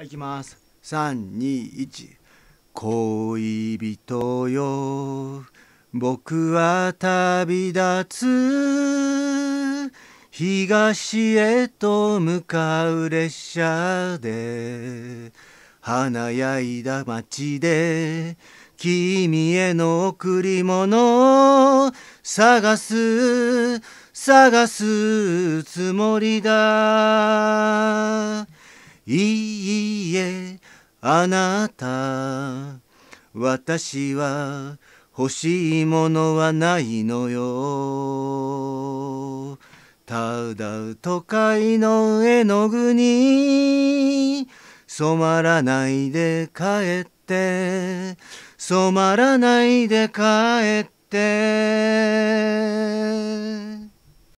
はい、いきます。三二一。恋人よ。僕は旅立つ。東へと向かう列車で。華やいだ街で。君への贈り物探す探すつもりだいいえあなた私は欲しいものはないのよただ都会の絵の具に染まらないで帰って染まらないで帰って